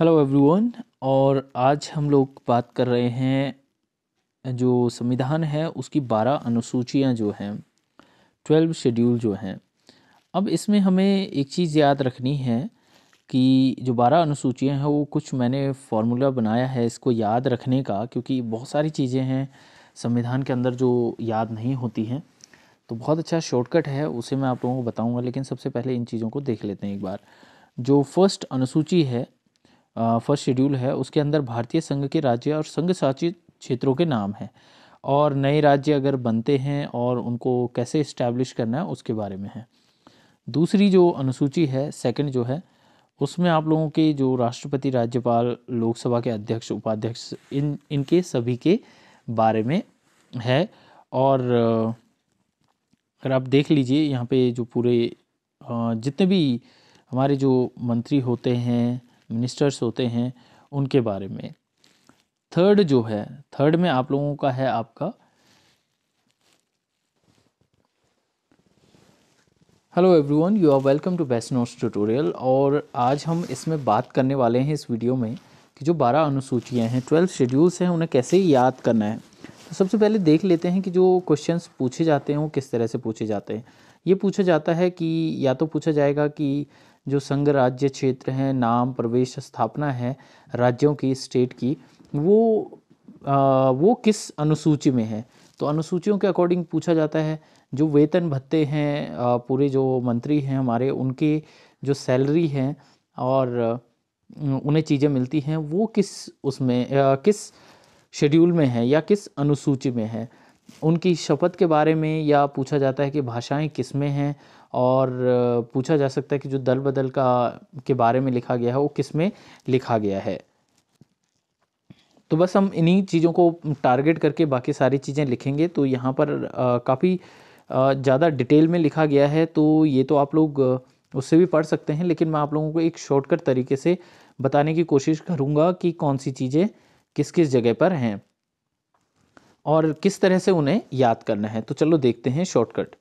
hello everyone और आज हम लोग बात कर रहे हैं जो संविधान है उसकी बारह अनुसूचियां जो हैं ट्वेल्व शेड्यूल जो हैं अब इसमें हमें एक चीज़ याद रखनी है कि जो बारह अनुसूचियां हैं वो कुछ मैंने फार्मूला बनाया है इसको याद रखने का क्योंकि बहुत सारी चीज़ें हैं संविधान के अंदर जो याद नहीं होती हैं तो बहुत अच्छा शॉर्टकट है उसे मैं आप लोगों को बताऊंगा लेकिन सबसे पहले इन चीज़ों को देख लेते हैं एक बार जो फर्स्ट अनुसूची है फर्स्ट शेड्यूल है उसके अंदर भारतीय संघ के राज्य और संघ शासित क्षेत्रों के नाम हैं और नए राज्य अगर बनते हैं और उनको कैसे इस्टेब्लिश करना है उसके बारे में है दूसरी जो अनुसूची है सेकंड जो है उसमें आप लोगों के जो राष्ट्रपति राज्यपाल लोकसभा के अध्यक्ष उपाध्यक्ष इन इनके सभी के बारे में है और अगर आप देख लीजिए यहाँ पे जो पूरे जितने भी हमारे जो मंत्री होते हैं मिनिस्टर्स होते हैं उनके बारे में थर्ड जो है थर्ड में आप लोगों का है आपका hello everyone you are welcome to best notes tutorial और आज हम इसमें बात करने वाले हैं इस वीडियो में कि जो बारह अनुसूचियां हैं ट्वेल्थ शेड्यूल्स हैं उन्हें कैसे याद करना है तो सबसे पहले देख लेते हैं कि जो क्वेश्चंस पूछे जाते हैं वो किस तरह से पूछे जाते हैं ये पूछा जाता है कि या तो पूछा जाएगा कि जो संघ राज्य क्षेत्र हैं नाम प्रवेश स्थापना है राज्यों की स्टेट की वो आ, वो किस अनुसूची में है तो अनुसूचियों के अकॉर्डिंग पूछा जाता है जो वेतन भत्ते हैं पूरे जो मंत्री हैं हमारे उनके जो सैलरी हैं और उन्हें चीज़ें मिलती हैं वो किस उसमें किस शेड्यूल में है या किस अनुसूची में है उनकी शपथ के बारे में या पूछा जाता है कि भाषाएं किस में हैं और पूछा जा सकता है कि जो दल बदल का के बारे में लिखा गया है वो किस में लिखा गया है तो बस हम इन्हीं चीज़ों को टारगेट करके बाकी सारी चीज़ें लिखेंगे तो यहाँ पर काफ़ी ज़्यादा डिटेल में लिखा गया है तो ये तो आप लोग उससे भी पढ़ सकते हैं लेकिन मैं आप लोगों को एक शॉर्टकट तरीके से बताने की कोशिश करूँगा कि कौन सी चीज़ें किस किस जगह पर हैं और किस तरह से उन्हें याद करना है तो चलो देखते हैं शॉर्टकट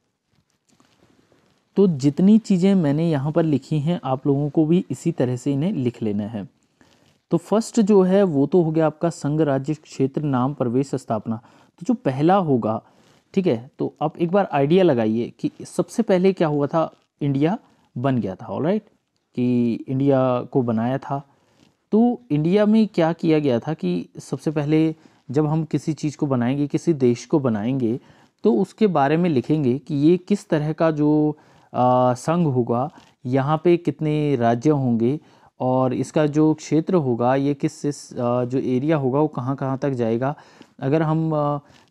तो जितनी चीज़ें मैंने यहाँ पर लिखी हैं आप लोगों को भी इसी तरह से इन्हें लिख लेना है तो फर्स्ट जो है वो तो हो गया आपका संघ राज्य क्षेत्र नाम प्रवेश स्थापना तो जो पहला होगा ठीक है तो आप एक बार आइडिया लगाइए कि सबसे पहले क्या हुआ था इंडिया बन गया था ऑल राइट कि इंडिया को बनाया था तो इंडिया में क्या किया गया था कि सबसे पहले जब हम किसी चीज़ को बनाएंगे किसी देश को बनाएंगे तो उसके बारे में लिखेंगे कि ये किस तरह का जो संघ होगा यहाँ पे कितने राज्य होंगे और इसका जो क्षेत्र होगा ये किस किस जो एरिया होगा वो कहाँ कहाँ तक जाएगा अगर हम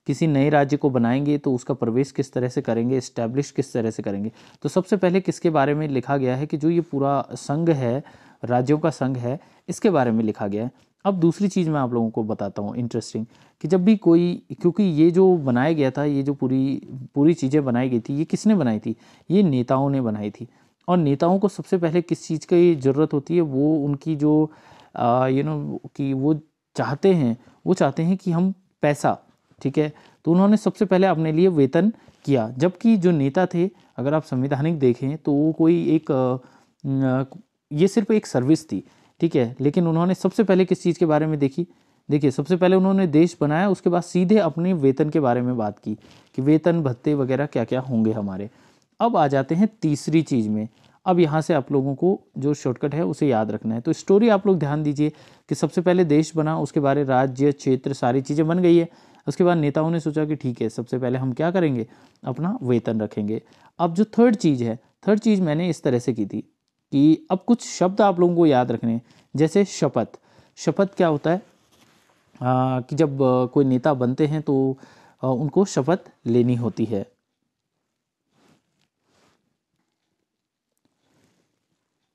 किसी नए राज्य को बनाएंगे तो उसका प्रवेश किस तरह से करेंगे इस्टेब्लिश किस तरह से करेंगे तो सबसे पहले किसके बारे में लिखा गया है कि जो ये पूरा संघ है राज्यों का संघ है इसके बारे में लिखा गया है अब दूसरी चीज़ मैं आप लोगों को बताता हूँ इंटरेस्टिंग कि जब भी कोई क्योंकि ये जो बनाया गया था ये जो पूरी पूरी चीज़ें बनाई गई थी ये किसने बनाई थी ये नेताओं ने बनाई थी और नेताओं को सबसे पहले किस चीज़ की ज़रूरत होती है वो उनकी जो यू नो कि वो चाहते हैं वो चाहते हैं कि हम पैसा ठीक है तो उन्होंने सबसे पहले अपने लिए वेतन किया जबकि जो नेता थे अगर आप संवैधानिक देखें तो वो कोई एक ये सिर्फ एक सर्विस थी ठीक है लेकिन उन्होंने सबसे पहले किस चीज़ के बारे में देखी देखिए सबसे पहले उन्होंने देश बनाया उसके बाद सीधे अपने वेतन के बारे में बात की कि वेतन भत्ते वगैरह क्या क्या होंगे हमारे अब आ जाते हैं तीसरी चीज़ में अब यहाँ से आप लोगों को जो शॉर्टकट है उसे याद रखना है तो स्टोरी आप लोग ध्यान दीजिए कि सबसे पहले देश बना उसके बारे राज्य क्षेत्र सारी चीज़ें बन गई है उसके बाद नेताओं ने सोचा कि ठीक है सबसे पहले हम क्या करेंगे अपना वेतन रखेंगे अब जो थर्ड चीज़ है थर्ड चीज़ मैंने इस तरह से की थी कि अब कुछ शब्द आप लोगों को याद रखने जैसे शपथ शपथ क्या होता है आ, कि जब कोई नेता बनते हैं तो आ, उनको शपथ लेनी होती है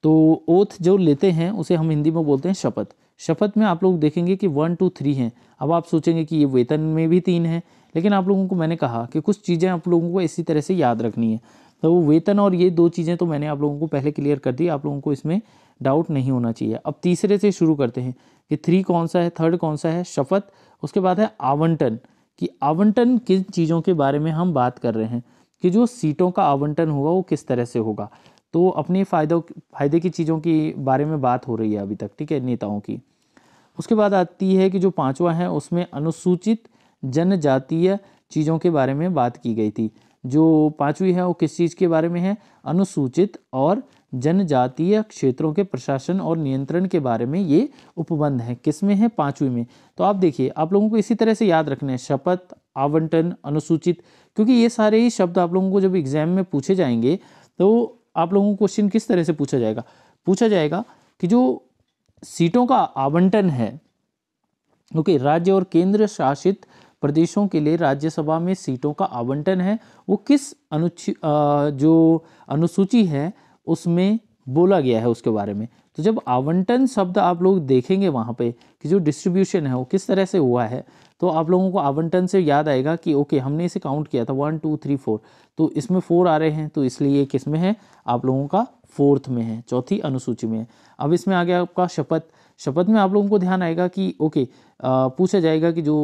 तो ओथ जो लेते हैं उसे हम हिंदी में बोलते हैं शपथ शपथ में आप लोग देखेंगे कि वन टू थ्री हैं अब आप सोचेंगे कि ये वेतन में भी तीन है लेकिन आप लोगों को मैंने कहा कि कुछ चीज़ें आप लोगों को इसी तरह से याद रखनी है तो वो वेतन और ये दो चीज़ें तो मैंने आप लोगों को पहले क्लियर कर दी आप लोगों को इसमें डाउट नहीं होना चाहिए अब तीसरे से शुरू करते हैं कि थ्री कौन सा है थर्ड कौन सा है शपथ उसके बाद है आवंटन कि आवंटन किन चीज़ों के बारे में हम बात कर रहे हैं कि जो सीटों का आवंटन होगा वो किस तरह से होगा तो अपने फायदों फायदे की चीज़ों के बारे में बात हो रही है अभी तक ठीक है नेताओं की उसके बाद आती है कि जो पांचवा है उसमें अनुसूचित जनजातीय चीज़ों के बारे में बात की गई थी जो पांचवी है वो किस चीज़ के बारे में है अनुसूचित और जनजातीय क्षेत्रों के प्रशासन और नियंत्रण के बारे में ये उपबंध है किस में है पांचवी में तो आप देखिए आप लोगों को इसी तरह से याद रखना है शपथ आवंटन अनुसूचित क्योंकि ये सारे ही शब्द आप लोगों को जब एग्जाम में पूछे जाएंगे तो आप लोगों को क्वेश्चन किस तरह से पूछा जाएगा पूछा जाएगा कि जो सीटों का आवंटन है ओके राज्य और केंद्र शासित प्रदेशों के लिए राज्यसभा में सीटों का आवंटन है वो किस अनु जो अनुसूची है उसमें बोला गया है उसके बारे में तो जब आवंटन शब्द आप लोग देखेंगे वहाँ पे कि जो डिस्ट्रीब्यूशन है वो किस तरह से हुआ है तो आप लोगों को आवंटन से याद आएगा कि ओके हमने इसे काउंट किया था वन टू थ्री फोर तो इसमें फोर आ रहे हैं तो इसलिए ये किस में है आप लोगों का फोर्थ में है चौथी अनुसूची में है अब इसमें आ गया आपका शपथ शपथ में आप लोगों को ध्यान आएगा कि ओके पूछा जाएगा कि जो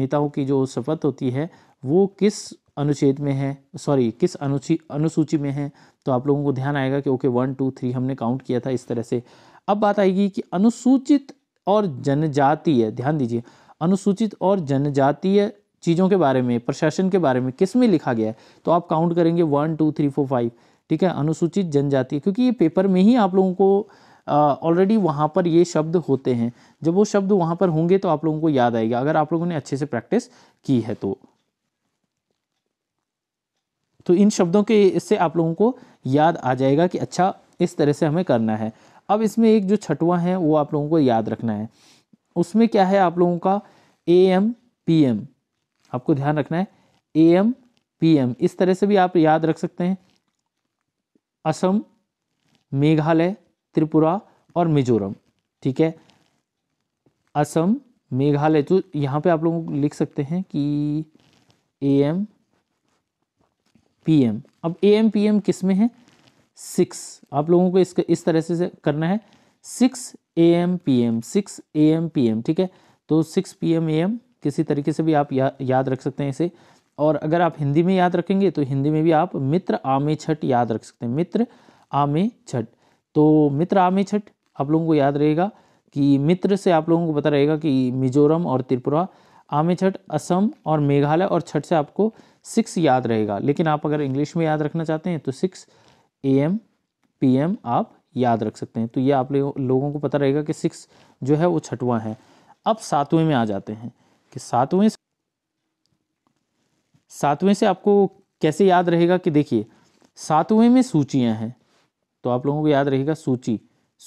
नेताओं की जो शपथ होती है वो किस अनुच्छेद में है सॉरी किस अनुची अनुसूची में है तो आप लोगों को ध्यान आएगा कि ओके वन टू थ्री हमने काउंट किया था इस तरह से अब बात आएगी कि अनुसूचित और जनजातीय ध्यान दीजिए अनुसूचित और जनजातीय चीज़ों के बारे में प्रशासन के बारे में किस में लिखा गया है तो आप काउंट करेंगे one two three four five ठीक है अनुसूचित जनजाति क्योंकि ये पेपर में ही आप लोगों को ऑलरेडी वहाँ पर ये शब्द होते हैं जब वो शब्द वहाँ पर होंगे तो आप लोगों को याद आएगा अगर आप लोगों ने अच्छे से प्रैक्टिस की है तो तो इन शब्दों के इससे आप लोगों को याद आ जाएगा कि अच्छा इस तरह से हमें करना है अब इसमें एक जो छठवा है वो आप लोगों को याद रखना है उसमें क्या है आप लोगों का ए एम पी एम आपको ध्यान रखना है ए एम पी एम इस तरह से भी आप याद रख सकते हैं असम मेघालय त्रिपुरा और मिजोरम ठीक है असम मेघालय तो यहाँ पे आप लोगों को लिख सकते हैं कि ए एम पी एम अब ए एम पी एम किस में है सिक्स आप लोगों को इसका इस तरह से करना है six A M P M six A M P M ठीक है तो six P M A M किसी तरीके से भी आप या, याद रख सकते हैं इसे और अगर आप हिंदी में याद रखेंगे तो हिंदी में भी आप मित्र आमे छठ याद रख सकते हैं मित्र आमे छठ तो मित्र आमे छठ आप लोगों को याद रहेगा कि मित्र से आप लोगों को पता रहेगा कि मिजोरम और त्रिपुरा आमे छठ असम और मेघालय और छठ से आपको सिक्स याद रहेगा लेकिन आप अगर इंग्लिश में याद रखना चाहते हैं तो six A M P M आप याद रख सकते हैं तो ये आप लोगों को पता रहेगा कि सिक्स जो है वो छठवां है अब सातवें में आ जाते हैं कि सातवें सातवें से आपको कैसे याद रहेगा कि देखिए सातवें में सूचियां हैं तो आप लोगों को याद रहेगा सूची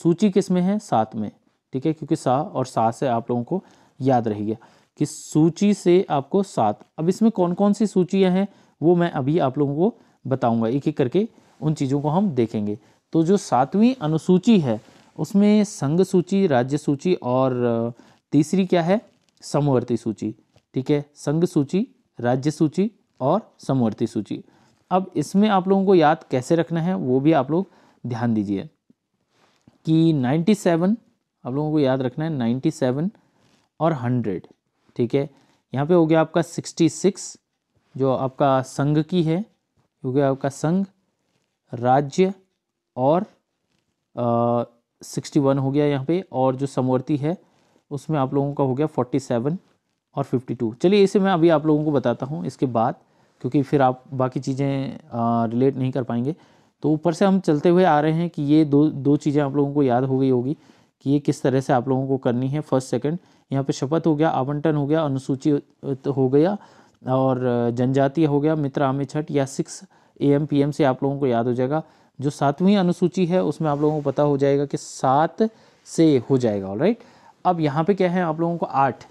सूची किस में है सात में ठीक है क्योंकि सा और सा से आप लोगों को याद रहेगा कि सूची से आपको सात अब इसमें कौन कौन सी सूचियां हैं वो मैं अभी आप लोगों को बताऊंगा एक एक करके उन चीज़ों को हम देखेंगे तो जो सातवीं अनुसूची है उसमें संघ सूची राज्य सूची और तीसरी क्या है समवर्ती सूची ठीक है संघ सूची राज्य सूची और समवर्ती सूची अब इसमें आप लोगों को याद कैसे रखना है वो भी आप लोग ध्यान दीजिए कि 97 आप लोगों को याद रखना है 97 और 100 ठीक है यहाँ पे हो गया आपका 66 जो आपका संघ की है हो गया आपका संघ राज्य और सिक्सटी वन हो गया यहाँ पे और जो समवर्ती है उसमें आप लोगों का हो गया फोर्टी सेवन और फिफ्टी टू चलिए इसे मैं अभी आप लोगों को बताता हूँ इसके बाद क्योंकि फिर आप बाकी चीज़ें रिलेट नहीं कर पाएंगे तो ऊपर से हम चलते हुए आ रहे हैं कि ये दो दो चीज़ें आप लोगों को याद हो गई होगी कि ये किस तरह से आप लोगों को करनी है फर्स्ट सेकंड यहाँ पे शपथ हो गया आवंटन हो गया अनुसूचित हो गया और जनजातीय हो गया मित्र आमे छठ या six A M P M से आप लोगों को याद हो जाएगा जो सातवीं अनुसूची है उसमें आप लोगों को पता हो जाएगा कि सात से हो जाएगा ऑलराइट राइट अब यहाँ पे क्या है आप लोगों को आठ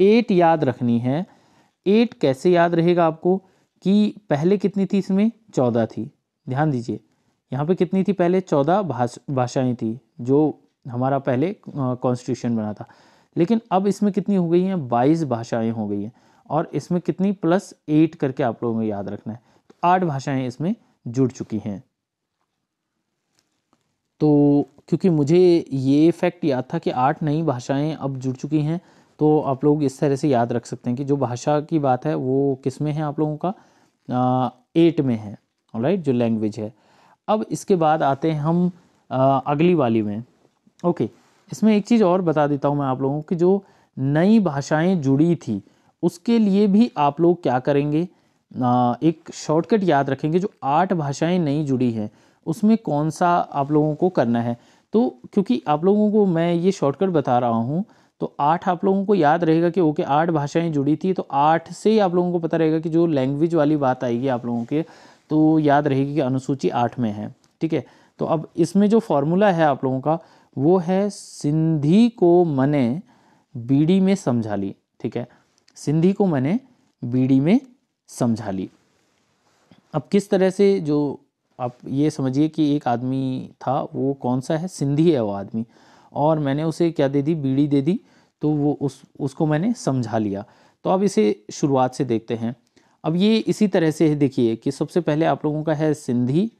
एट याद रखनी है एट कैसे याद रहेगा आपको कि पहले कितनी थी इसमें चौदह थी ध्यान दीजिए यहाँ पे कितनी थी पहले चौदह भाष भाषाएँ थी जो हमारा पहले कॉन्स्टिट्यूशन बना था लेकिन अब इसमें कितनी हो गई हैं बाईस भाषाएँ हो गई हैं और इसमें कितनी प्लस एट करके आप लोगों को याद रखना है तो आठ भाषाएँ इसमें जुड़ चुकी हैं तो क्योंकि मुझे ये फैक्ट याद था कि आठ नई भाषाएं अब जुड़ चुकी हैं तो आप लोग इस तरह से याद रख सकते हैं कि जो भाषा की बात है वो किस में है आप लोगों का एट में है राइट जो लैंग्वेज है अब इसके बाद आते हैं हम आ, अगली वाली में ओके इसमें एक चीज़ और बता देता हूँ मैं आप लोगों की जो नई भाषाएं जुड़ी थी उसके लिए भी आप लोग क्या करेंगे आ, एक शॉर्टकट याद रखेंगे जो आठ भाषाएं नई जुड़ी हैं उसमें कौन सा आप लोगों को करना है तो क्योंकि आप लोगों को मैं ये शॉर्टकट बता रहा हूँ तो आठ आप लोगों को याद रहेगा कि ओके आठ भाषाएं जुड़ी थी तो आठ से ही आप लोगों को पता रहेगा कि जो लैंग्वेज वाली बात आएगी आप लोगों के तो याद रहेगी कि अनुसूची आठ में है ठीक है तो अब इसमें जो फॉर्मूला है आप लोगों का वो है सिंधी को मने बीड़ी में समझा ली ठीक है सिंधी को मैंने बीड़ी में समझा ली अब किस तरह से जो आप ये समझिए कि एक आदमी था वो कौन सा है सिंधी है वो आदमी और मैंने उसे क्या दे दी बीड़ी दे दी तो वो उस उसको मैंने समझा लिया तो अब इसे शुरुआत से देखते हैं अब ये इसी तरह से देखिए कि सबसे पहले आप लोगों का है सिंधी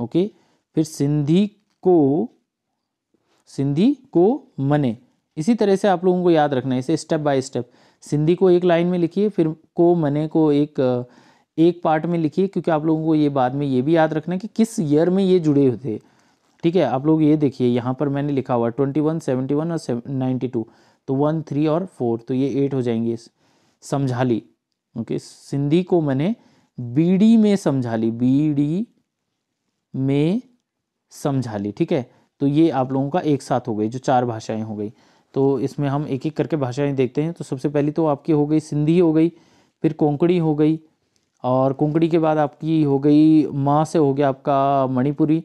ओके फिर सिंधी को सिंधी को मने इसी तरह से आप लोगों को याद रखना है इसे स्टेप बाय स्टेप सिंधी को एक लाइन में लिखिए फिर को मने को एक एक पार्ट में लिखिए क्योंकि आप लोगों को ये बाद में ये भी याद रखना कि किस ईयर में ये जुड़े हुए थे ठीक है आप लोग ये देखिए यहाँ पर मैंने लिखा हुआ ट्वेंटी वन सेवेंटी वन और नाइन्टी टू तो वन थ्री और फोर तो ये एट हो जाएंगे समझा ली ओके सिंधी को मैंने बीडी में समझा ली बीडी में समझा ली ठीक है तो ये आप लोगों का एक साथ हो गई जो चार भाषाएं हो गई तो इसमें हम एक एक करके भाषाएं देखते हैं तो सबसे पहली तो आपकी हो गई सिंधी हो गई फिर कोंकणी हो गई और कुंकड़ी के बाद आपकी हो गई माँ से हो गया आपका मणिपुरी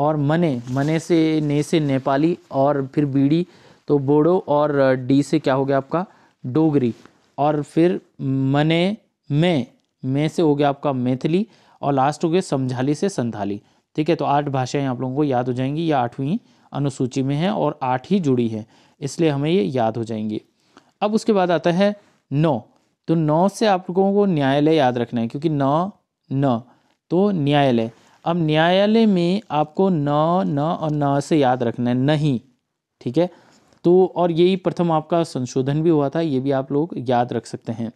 और मने मने से ने से नेपाली और फिर बीड़ी तो बोडो और डी से क्या हो गया आपका डोगरी और फिर मने में में से हो गया आपका मैथिली और लास्ट हो गया समझाली से संथाली ठीक है तो आठ भाषाएं आप लोगों को याद हो जाएंगी ये आठवीं अनुसूची में हैं और आठ ही जुड़ी हैं इसलिए हमें ये याद हो जाएंगी अब उसके बाद आता है नौ तो नौ से आप लोगों को न्यायालय याद रखना है क्योंकि नौ न तो न्यायालय अब न्यायालय में आपको न न और न से याद रखना है नहीं ठीक है तो और यही प्रथम आपका संशोधन भी हुआ था ये भी आप लोग याद रख सकते हैं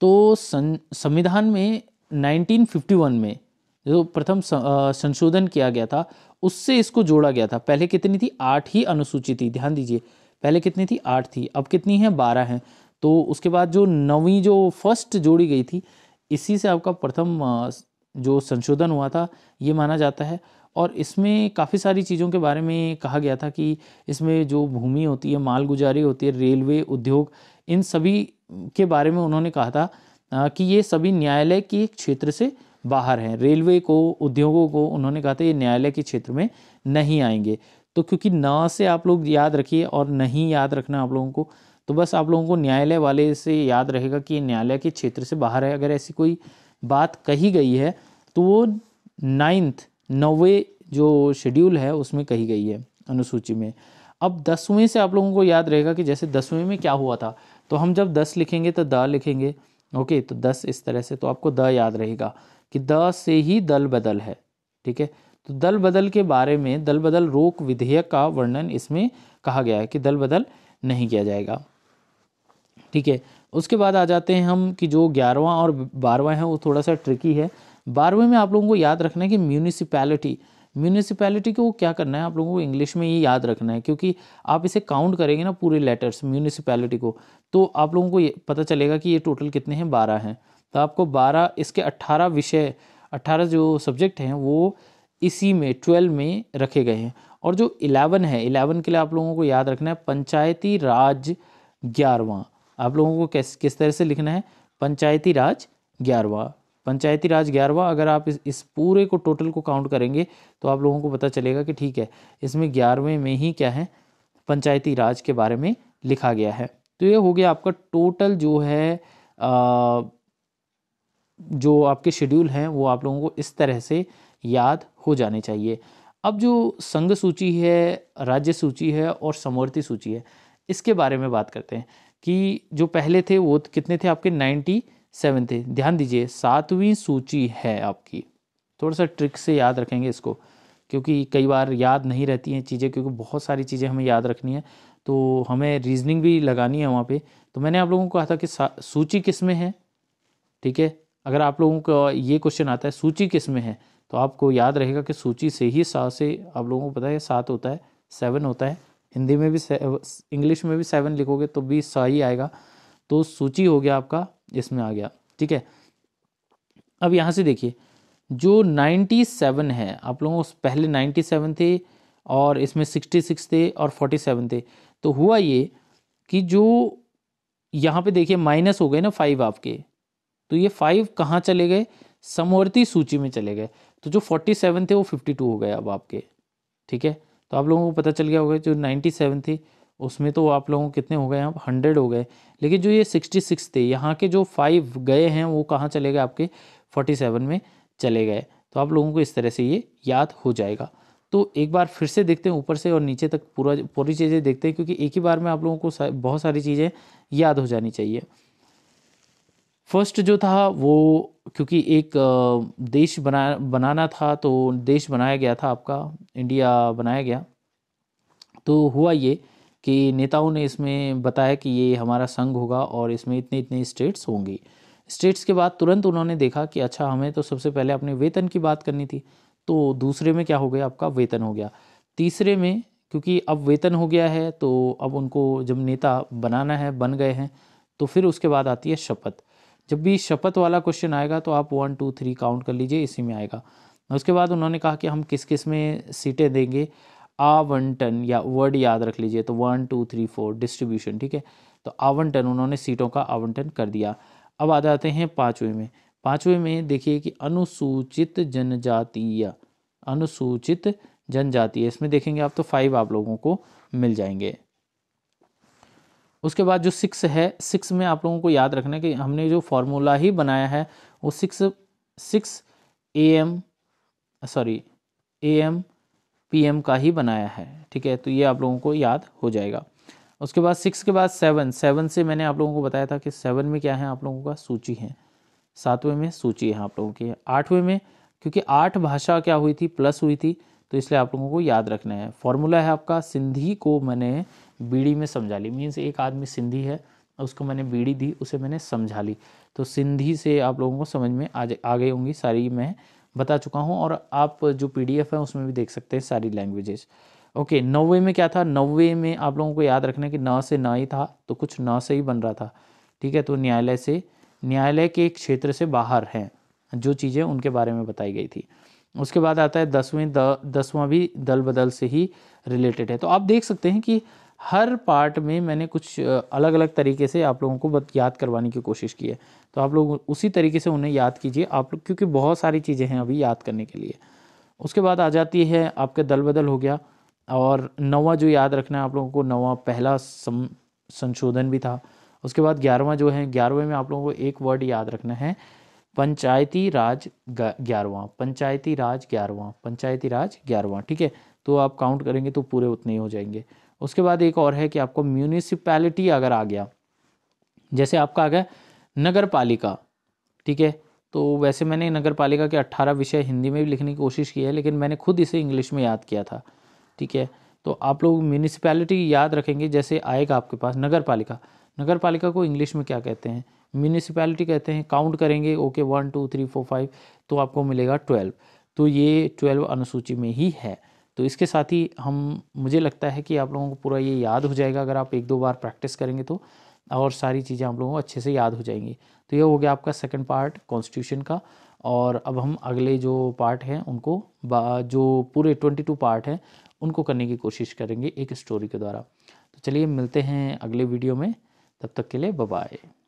तो संविधान में 1951 में जो प्रथम संशोधन किया गया था उससे इसको जोड़ा गया था पहले कितनी थी आठ ही अनुसूची थी ध्यान दीजिए पहले कितनी थी आठ थी अब कितनी है बारह है तो उसके बाद जो नवी जो फर्स्ट जोड़ी गई थी इसी से आपका प्रथम जो संशोधन हुआ था ये माना जाता है और इसमें काफ़ी सारी चीज़ों के बारे में कहा गया था कि इसमें जो भूमि होती है मालगुजारी होती है रेलवे उद्योग इन सभी के बारे में उन्होंने कहा था कि ये सभी न्यायालय के क्षेत्र से बाहर हैं रेलवे को उद्योगों को उन्होंने कहा था ये न्यायालय के क्षेत्र में नहीं आएंगे तो क्योंकि न से आप लोग याद रखिए और नहीं याद रखना आप लोगों को तो बस आप लोगों को न्यायालय वाले से याद रहेगा कि न्यायालय के क्षेत्र से बाहर है अगर ऐसी कोई बात कही गई है तो वो नाइन्थ नौवे जो शेड्यूल है उसमें कही गई है अनुसूची में अब दसवें से आप लोगों को याद रहेगा कि जैसे दसवें में क्या हुआ था तो हम जब दस लिखेंगे तो द लिखेंगे ओके तो दस इस तरह से तो आपको द याद रहेगा कि द से ही दल बदल है ठीक है तो दल बदल के बारे में दल बदल रोक विधेयक का वर्णन इसमें कहा गया है कि दल बदल नहीं किया जाएगा ठीक है उसके बाद आ जाते हैं हम कि जो ग्यारहवा और बारहवा है वो थोड़ा सा ट्रिकी है बारहवें में आप लोगों को याद रखना है कि म्यूनिसिपैलिटी म्यूनिसिपैलिटी को क्या करना है आप लोगों को इंग्लिश में ये याद रखना है क्योंकि आप इसे काउंट करेंगे ना पूरे लेटर्स म्यूनिसिपैलिटी को तो आप लोगों को ये पता चलेगा कि ये टोटल कितने हैं बारह हैं तो आपको बारह इसके अट्ठारह विषय अट्ठारह जो सब्जेक्ट हैं वो इसी में ट्वेल्व में रखे गए हैं और जो इलेवन है इलेवन के लिए आप लोगों को याद रखना है पंचायती राज ग्यारहवा आप लोगों को कैस किस तरह से लिखना है पंचायती राज ग्यारहवा पंचायती राज ग्यारहवा अगर आप इस, इस पूरे को टोटल को काउंट करेंगे तो आप लोगों को पता चलेगा कि ठीक है इसमें ग्यारहवें में ही क्या है पंचायती राज के बारे में लिखा गया है तो ये हो गया आपका टोटल जो है आ, जो आपके शेड्यूल हैं वो आप लोगों को इस तरह से याद हो जाने चाहिए अब जो संघ सूची है राज्य सूची है और समवर्ती सूची है इसके बारे में बात करते हैं कि जो पहले थे वो कितने थे आपके नाइन्टी सेवन थे ध्यान दीजिए सातवीं सूची है आपकी थोड़ा सा ट्रिक से याद रखेंगे इसको क्योंकि कई बार याद नहीं रहती हैं चीज़ें क्योंकि बहुत सारी चीज़ें हमें याद रखनी है तो हमें रीजनिंग भी लगानी है वहाँ पे तो मैंने आप लोगों को कहा था कि सूची किस में है ठीक है अगर आप लोगों का ये क्वेश्चन आता है सूची किस में है तो आपको याद रहेगा कि सूची से ही सात से आप लोगों को पता है सात होता है सेवन होता है हिंदी में भी इंग्लिश में भी सेवन लिखोगे तो भी सा ही आएगा तो सूची हो गया आपका इसमें आ गया ठीक है अब यहाँ से देखिए जो नाइन्टी सेवन है आप लोगों को पहले सेवन थे और इसमें सिक्सटी सिक्स थे और फोर्टी सेवन थे तो हुआ ये कि जो यहाँ पे देखिए माइनस हो गए ना फाइव आपके तो ये फाइव कहाँ चले गए समवर्ती सूची में चले गए तो जो फोर्टी सेवन थे वो फिफ्टी टू हो गए अब आपके ठीक है तो आप लोगों को पता चल गया होगा जो नाइन्टी सेवन थी उसमें तो आप लोगों कितने हो गए आप हंड्रेड हो गए लेकिन जो ये सिक्सटी सिक्स थे यहाँ के जो फाइव गए हैं वो कहाँ चले गए आपके फोर्टी सेवन में चले गए तो आप लोगों को इस तरह से ये याद हो जाएगा तो एक बार फिर से देखते हैं ऊपर से और नीचे तक पूरा पूरी चीज़ें देखते हैं क्योंकि एक ही बार में आप लोगों को बहुत सारी चीज़ें याद हो जानी चाहिए फर्स्ट जो था वो क्योंकि एक देश बना बनाना था तो देश बनाया गया था आपका इंडिया बनाया गया तो हुआ ये कि नेताओं ने इसमें बताया कि ये हमारा संघ होगा और इसमें इतने इतने स्टेट्स होंगे स्टेट्स के बाद तुरंत उन्होंने देखा कि अच्छा हमें तो सबसे पहले अपने वेतन की बात करनी थी तो दूसरे में क्या हो गया आपका वेतन हो गया तीसरे में क्योंकि अब वेतन हो गया है तो अब उनको जब नेता बनाना है बन गए हैं तो फिर उसके बाद आती है शपथ जब भी शपथ वाला क्वेश्चन आएगा तो आप वन टू थ्री काउंट कर लीजिए इसी में आएगा उसके बाद उन्होंने कहा कि हम किस किस में सीटें देंगे आवंटन या वर्ड याद रख लीजिए तो one two three four distribution ठीक है तो आवंटन उन्होंने सीटों का आवंटन कर दिया अब आ जाते हैं पाँचवें में पाँचवें में देखिए कि अनुसूचित जनजातीय अनुसूचित जनजातीय इसमें देखेंगे आप तो फाइव आप लोगों को मिल जाएंगे उसके बाद जो सिक्स है सिक्स में आप लोगों को याद रखना है कि हमने जो फॉर्मूला ही बनाया है वो six six A M sorry A M P M का ही बनाया है ठीक है तो ये आप लोगों को याद हो जाएगा उसके बाद सिक्स के बाद सेवन सेवन से मैंने आप लोगों को बताया था कि सेवन में क्या है आप लोगों का सूची है सातवें में सूची है आप लोगों की आठवें में क्योंकि आठ भाषा क्या हुई थी प्लस हुई थी तो इसलिए आप लोगों को याद रखना है फॉर्मूला है आपका सिंधी को मैंने बीड़ी में समझा ली मीन्स एक आदमी सिंधी है उसको मैंने बीड़ी दी उसे मैंने समझा ली तो सिंधी से आप लोगों को समझ में आ आ गई होंगी सारी मैं बता चुका हूँ और आप जो पी है उसमें भी देख सकते हैं सारी लैंग्वेजेस ओके नौवे में क्या था नौवे में आप लोगों को याद रखना कि न से न ही था तो कुछ न से ही बन रहा था ठीक है तो न्यायालय से न्यायालय के एक क्षेत्र से बाहर हैं जो चीज़ें उनके बारे में बताई गई थी उसके बाद आता है दसवें द दसवां भी दल बदल से ही रिलेटेड है तो आप देख सकते हैं कि हर पार्ट में मैंने कुछ अलग अलग तरीके से आप लोगों को याद करवाने की कोशिश की है तो आप लोग उसी तरीके से उन्हें याद कीजिए आप लोग क्योंकि बहुत सारी चीज़ें हैं अभी याद करने के लिए उसके बाद आ जाती है आपका दल बदल हो गया और नवा जो याद रखना है आप लोगों को नवा पहला सम, संशोधन भी था उसके बाद ग्यारहवा जो है ग्यारहवें में आप लोगों को एक वर्ड याद रखना है पंचायती राज ग्यारहवा पंचायती राज ग्यारहवा पंचायती राज ग्यारहवा ठीक है तो आप काउंट करेंगे तो पूरे उतने ही हो जाएंगे उसके बाद एक और है कि आपको म्यूनिसिपैलिटी अगर आ गया जैसे आपका आ गया नगर पालिका ठीक है तो वैसे मैंने नगर पालिका के अट्ठारह विषय हिंदी में भी लिखने की कोशिश की है लेकिन मैंने खुद इसे इंग्लिश में याद किया था ठीक है तो आप लोग म्यूनिसिपैलिटी याद रखेंगे जैसे आएगा आपके पास नगर पालिका नगर पालिका को इंग्लिश में क्या कहते हैं म्यूनिसिपैलिटी कहते हैं काउंट करेंगे okay one two three four five तो आपको मिलेगा ट्वेल्व तो ये ट्वेल्व अनुसूची में ही है तो इसके साथ ही हम मुझे लगता है कि आप लोगों को पूरा ये याद हो जाएगा अगर आप एक दो बार प्रैक्टिस करेंगे तो और सारी चीज़ें आप लोगों को अच्छे से याद हो जाएंगी तो यह हो गया आपका सेकंड पार्ट कॉन्स्टिट्यूशन का और अब हम अगले जो पार्ट हैं उनको जो पूरे ट्वेंटी टू पार्ट हैं उनको करने की कोशिश करेंगे एक स्टोरी के द्वारा तो चलिए मिलते हैं अगले वीडियो में तब तक के लिए बाय